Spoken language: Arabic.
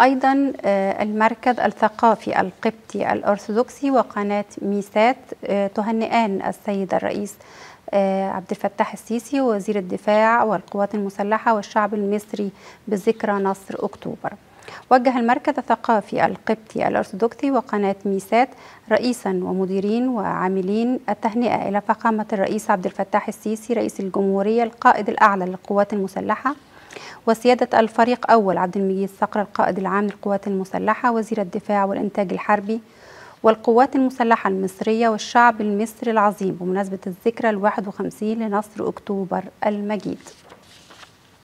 أيضا آه، المركز الثقافي القبطي الأرثوذكسي وقناة ميسات آه، تهنئان السيد الرئيس آه، عبد الفتاح السيسي وزير الدفاع والقوات المسلحة والشعب المصري بذكرى نصر أكتوبر وجه المركز الثقافي القبطي الأرثوذكسي وقناة ميسات رئيسا ومديرين وعاملين التهنئة إلى فخامة الرئيس عبد الفتاح السيسي رئيس الجمهورية القائد الأعلى للقوات المسلحة وسيادة الفريق أول عبد المجيد صقر القائد العام للقوات المسلحة وزير الدفاع والإنتاج الحربي والقوات المسلحة المصرية والشعب المصري العظيم بمناسبة الذكرى الواحد وخمسين لنصر أكتوبر المجيد